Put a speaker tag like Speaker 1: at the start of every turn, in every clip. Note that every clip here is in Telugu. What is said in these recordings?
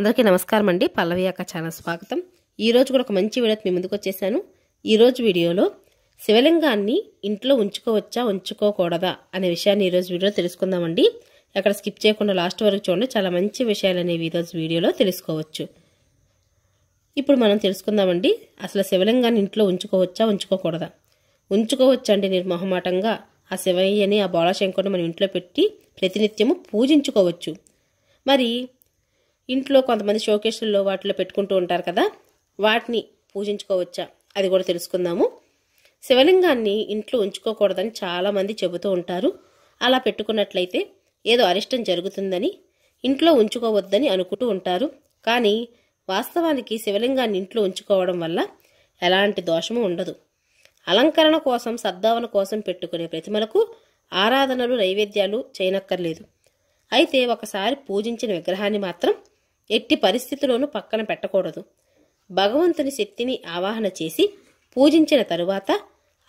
Speaker 1: అందరికీ నమస్కారం అండి పల్లవి అక్క ఛానల్ స్వాగతం ఈరోజు కూడా ఒక మంచి వీడియో మీ ముందుకు వచ్చేసాను ఈరోజు వీడియోలో శివలింగాన్ని ఇంట్లో ఉంచుకోవచ్చా ఉంచుకోకూడదా అనే విషయాన్ని ఈరోజు వీడియో తెలుసుకుందామండి అక్కడ స్కిప్ చేయకుండా లాస్ట్ వరకు చూడండి చాలా మంచి విషయాలు అనేవి ఈరోజు వీడియోలో తెలుసుకోవచ్చు ఇప్పుడు మనం తెలుసుకుందామండి అసలు శివలింగాన్ని ఇంట్లో ఉంచుకోవచ్చా ఉంచుకోకూడదా ఉంచుకోవచ్చండి నిర్మోహమాటంగా ఆ శివయ్యని ఆ బాలశంకరుని మనం ఇంట్లో పెట్టి ప్రతినిత్యము పూజించుకోవచ్చు మరి ఇంట్లో కొంతమంది షోకేసుల్లో వాటిలో పెట్టుకుంటూ ఉంటారు కదా వాటిని పూజించుకోవచ్చా అది కూడా తెలుసుకుందాము శివలింగాన్ని ఇంట్లో ఉంచుకోకూడదని చాలామంది చెబుతూ ఉంటారు అలా పెట్టుకున్నట్లయితే ఏదో అరిష్టం జరుగుతుందని ఇంట్లో ఉంచుకోవద్దని అనుకుంటూ ఉంటారు కానీ వాస్తవానికి శివలింగాన్ని ఇంట్లో ఉంచుకోవడం వల్ల ఎలాంటి దోషము ఉండదు అలంకరణ కోసం సద్భావన కోసం పెట్టుకునే ప్రతిమలకు ఆరాధనలు నైవేద్యాలు చేయనక్కర్లేదు అయితే ఒకసారి పూజించిన విగ్రహాన్ని మాత్రం ఎట్టి పరిస్థితిలోనూ పక్కన పెట్టకూడదు భగవంతుని శక్తిని ఆవాహన చేసి పూజించిన తరువాత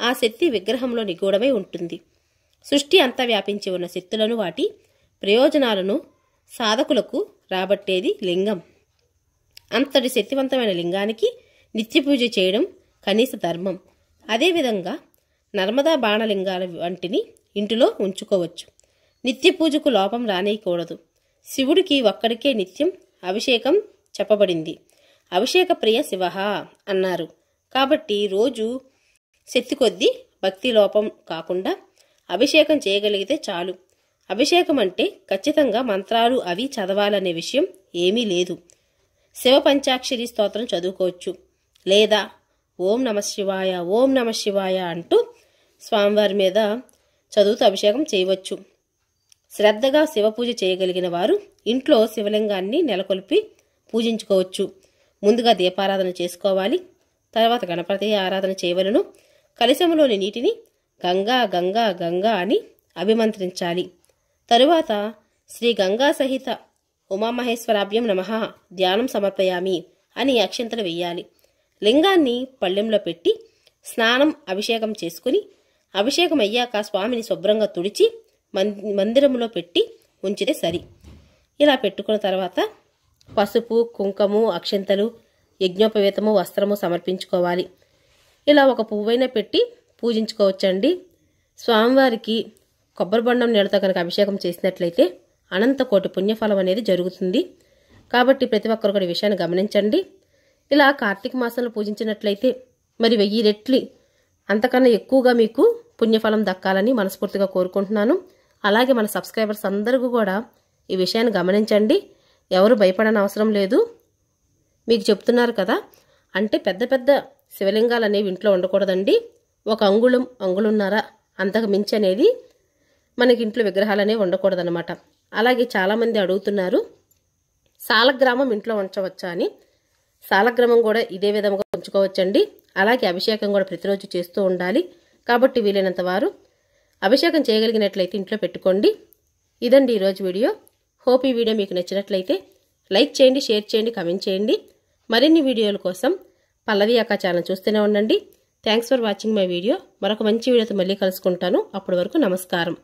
Speaker 1: ఆ శక్తి విగ్రహంలో నిగూఢమై ఉంటుంది సృష్టి అంతా వ్యాపించి ఉన్న శక్తులను వాటి ప్రయోజనాలను సాధకులకు రాబట్టేది లింగం అంతటి శక్తివంతమైన లింగానికి నిత్య పూజ చేయడం కనీస ధర్మం అదేవిధంగా నర్మదా బాణలింగాల వంటిని ఇంటిలో ఉంచుకోవచ్చు నిత్య పూజకు లోపం రానేయకూడదు శివుడికి ఒక్కడికే నిత్యం అభిషేకం చెప్పబడింది అభిషేక ప్రియ శివ అన్నారు కాబట్టి రోజు శక్తి కొద్దీ భక్తి లోపం కాకుండా అభిషేకం చేయగలిగితే చాలు అభిషేకం అంటే ఖచ్చితంగా మంత్రాలు అవి చదవాలనే విషయం ఏమీ లేదు శివ పంచాక్షరి స్తోత్రం చదువుకోవచ్చు లేదా ఓం నమ శివాయ ఓం నమ శివాయ అంటూ స్వామివారి మీద చదువుతూ అభిషేకం చేయవచ్చు శ్రద్ధగా శివపూజ చేయగలిగిన వారు ఇంట్లో శివలింగాన్ని నెలకొల్పి పూజించుకోవచ్చు ముందుగా దీపారాధన చేసుకోవాలి తర్వాత గణపతి ఆరాధన చేయవలను కలశంలోని నీటిని గంగా గంగా గంగా అని అభిమంత్రించాలి తరువాత శ్రీ గంగా సహిత ఉమామహేశ్వరాభ్యం నమ ధ్యానం సమర్పయామి అని అక్షంతలు వేయాలి లింగాన్ని పళ్ళెంలో పెట్టి స్నానం అభిషేకం చేసుకుని అభిషేకం అయ్యాక స్వామిని శుభ్రంగా తుడిచి మందిరంలో పెట్టి ఉంచితే సరి ఇలా పెట్టుకున్న తర్వాత పసుపు కుంకము అక్షింతలు యజ్ఞోపవేతము వస్త్రము సమర్పించుకోవాలి ఇలా ఒక పువ్వైనా పెట్టి పూజించుకోవచ్చండి స్వామివారికి కొబ్బరి బొండం నీళ్ళతో కనుక అభిషేకం చేసినట్లయితే అనంత కోటి పుణ్యఫలం అనేది జరుగుతుంది కాబట్టి ప్రతి ఒక్కరు కూడా విషయాన్ని గమనించండి ఇలా కార్తీక మాసంలో పూజించినట్లయితే మరి వెయ్యి రెట్లు అంతకన్నా ఎక్కువగా మీకు పుణ్యఫలం దక్కాలని మనస్ఫూర్తిగా కోరుకుంటున్నాను అలాగే మన సబ్స్క్రైబర్స్ అందరికీ కూడా ఈ విషయాన్ని గమనించండి ఎవరు భయపడని అవసరం లేదు మీకు చెప్తున్నారు కదా అంటే పెద్ద పెద్ద శివలింగాలు అనేవి ఇంట్లో ఉండకూడదండి ఒక అంగుళం అంగుళున్నర అంతకు మించి అనేది మనకి ఇంట్లో విగ్రహాలు అనేవి ఉండకూడదనమాట అలాగే చాలామంది అడుగుతున్నారు సాలగ్రామం ఇంట్లో ఉంచవచ్చా అని సాలగ్రామం కూడా ఇదే విధంగా ఉంచుకోవచ్చండి అలాగే అభిషేకం కూడా ప్రతిరోజు చేస్తూ ఉండాలి కాబట్టి వీలైనంత వారు అభిషేకం చేయగలిగినట్లయితే ఇంట్లో పెట్టుకోండి ఇదండి ఈరోజు వీడియో హోప్ ఈ వీడియో మీకు నచ్చినట్లయితే లైక్ చేయండి షేర్ చేయండి కమెంట్ చేయండి మరిన్ని వీడియోల కోసం పల్లవి అక్క ఛానల్ చూస్తూనే ఉండండి thanks for watching my video మరొక మంచి వీడియోతో మళ్ళీ కలుసుకుంటాను అప్పటి వరకు నమస్కారం